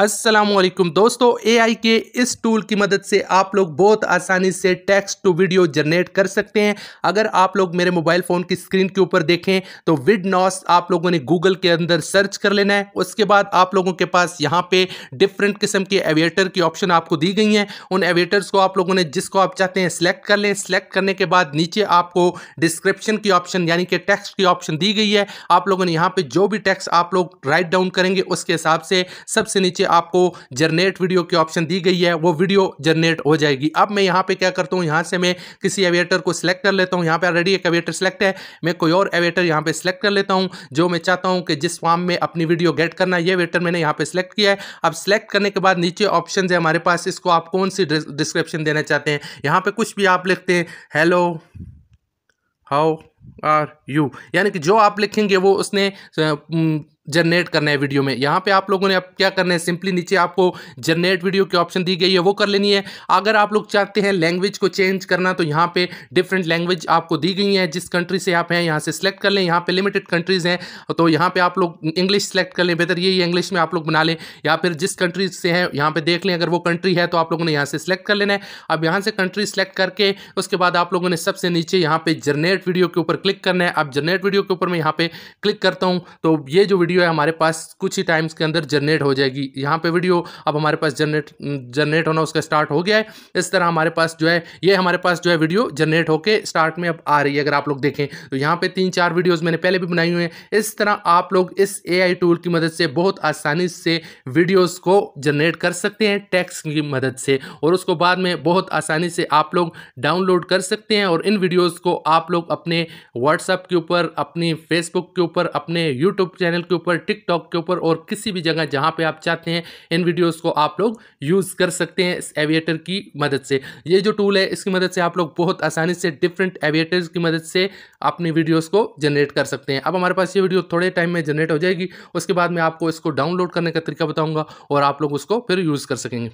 असलम दोस्तों आई के इस टूल की मदद से आप लोग बहुत आसानी से टेक्स्ट टू वीडियो जनरेट कर सकते हैं अगर आप लोग मेरे मोबाइल फ़ोन की स्क्रीन के ऊपर देखें तो विड नॉस आप लोगों ने गूगल के अंदर सर्च कर लेना है उसके बाद आप लोगों के पास यहाँ पे डिफरेंट किस्म के एवेटर की ऑप्शन आपको दी गई हैं उन एवेटर्स को आप लोगों ने जिसको आप चाहते हैं सिलेक्ट कर लें सेलेक्ट करने के बाद नीचे आपको डिस्क्रिप्शन की ऑप्शन यानी कि टेक्स्ट की ऑप्शन दी गई है आप लोगों ने यहाँ पर जो भी टैक्स आप लोग राइट डाउन करेंगे उसके हिसाब से सबसे नीचे आपको जनरेट वीडियो की ऑप्शन दी गई है वो वीडियो जनरेट हो जाएगी अब मैं यहाँ पे क्या करता हूँ यहाँ से मैं किसी एवेटर को सिलेक्ट कर लेता हूँ यहाँ पे ऑलरेडी एक एवेटर सेलेक्ट है मैं कोई और एवेटर यहाँ पे सिलेक्ट कर लेता हूँ जो मैं चाहता हूँ कि जिस फॉर्म में अपनी वीडियो गेट करना है ये वेटर मैंने यहाँ पे सिलेक्ट किया है अब सिलेक्ट करने के बाद नीचे ऑप्शन है हमारे पास इसको आप कौन सी डिस्क्रिप्शन देना चाहते हैं यहाँ पर कुछ भी आप लिखते हैं हेलो हाउ आर यू यानी कि जो आप लिखेंगे वो उसने जनरेट करना है वीडियो में यहाँ पे आप लोगों ने अब क्या करना है सिंपली नीचे आपको जनरेट वीडियो की ऑप्शन दी गई है वो कर लेनी है अगर आप लोग चाहते हैं लैंग्वेज को चेंज करना तो यहाँ पे डिफरेंट लैंग्वेज आपको दी गई है जिस कंट्री से आप हैं यहाँ से सिलेक्ट कर लें यहाँ पे लिमिटेड कंट्रीज़ हैं तो यहाँ पर आप लोग इंग्लिश सेलेक्ट कर लें बेहतर यही इंग्लिश में आप लोग बना लें या फिर जिस कंट्री से हैं यहाँ पर देख लें अगर वो कंट्री है तो आप लोगों ने यहाँ से सिलेक्ट कर लेना है अब यहाँ से कंट्री सेलेक्ट करके उसके बाद आप लोगों ने सबसे नीचे यहाँ पे जनरेट वीडियो के ऊपर क्लिक करना है अब जनरेट वीडियो के ऊपर मैं यहाँ पे क्लिक करता हूँ तो ये जो वीडियो वीडियो है हमारे पास कुछ ही टाइम्स के अंदर जनरेट हो जाएगी यहाँ पे वीडियो अब हमारे पास जनरेट जनरेट होना उसका स्टार्ट हो गया है इस तरह हमारे पास जो है ये हमारे पास जो है वीडियो जनरेट होकर स्टार्ट में अब आ रही है अगर आप लोग देखें तो यहाँ पर तीन चार वीडियोज़ मैंने पहले भी बनाई हुई हैं इस तरह आप लोग इस ए टूल की मदद से बहुत आसानी से वीडियोज़ को जनरेट कर सकते हैं टेक्स्ट की मदद से और उसको बाद में बहुत आसानी से आप लोग डाउनलोड कर सकते हैं और इन वीडियोज़ को आप लोग अपने व्हाट्सएप के ऊपर अपनी फेसबुक के ऊपर अपने यूट्यूब चैनल के ऊपर टिकटॉक के ऊपर और किसी भी जगह जहाँ पे आप चाहते हैं इन वीडियोस को आप लोग यूज़ कर सकते हैं इस एविएटर की मदद से ये जो टूल है इसकी मदद से आप लोग बहुत आसानी से डिफरेंट एविएटर्स की मदद से अपनी वीडियोज को जनरेट कर सकते हैं अब हमारे पास ये वीडियो थोड़े टाइम में जनरेट हो जाएगी उसके बाद मैं आपको इसको डाउनलोड करने का तरीका बताऊँगा और आप लोग उसको फिर यूज़ कर सकेंगे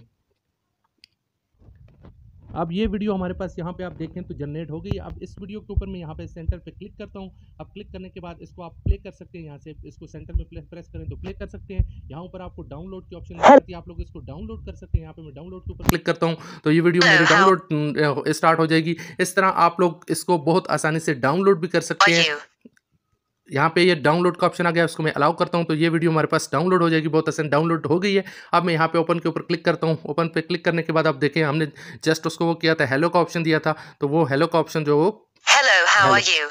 अब ये वीडियो हमारे पास यहाँ पे आप देखें तो जनरेट हो गई अब इस वीडियो के ऊपर मैं यहाँ पे सेंटर पे क्लिक करता हूँ अब क्लिक करने के बाद इसको आप प्ले कर सकते हैं यहाँ से इसको सेंटर में प्रेस करें तो प्ले कर सकते हैं यहाँ ऊपर आपको डाउनलोड की ऑप्शन है आप लोग इसको डाउनलोड कर सकते हैं यहाँ पे मैं डाउनलोड के ऊपर क्लिक करता हूँ तो ये वीडियो मेरी डाउनलोड स्टार्ट हो जाएगी इस तरह आप लोग इसको बहुत आसानी से डाउनलोड भी कर सकते हैं यहाँ पे ये डाउनलोड का ऑप्शन आ गया उसको मैं अलाउ करता हूँ तो ये वीडियो हमारे पास डाउनलोड हो जाएगी बहुत आसान डाउनलोड हो गई है अब मैं यहाँ पे ओपन के ऊपर क्लिक करता हूँ ओपन पे क्लिक करने के बाद आप देखें हमने जस्ट उसको वो किया था हेलो का ऑप्शन दिया था तो वो हेलो का ऑप्शन जो वो हेलो हाउ आर यू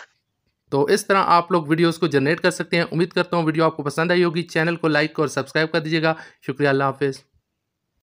तो इस तरह आप लोग वीडियोज को जनरेट कर सकते हैं उम्मीद करता हूँ वीडियो आपको पसंद आई होगी चैनल को लाइक और सब्सक्राइब कर दीजिएगा शुक्रिया अल्लाह हाफिज़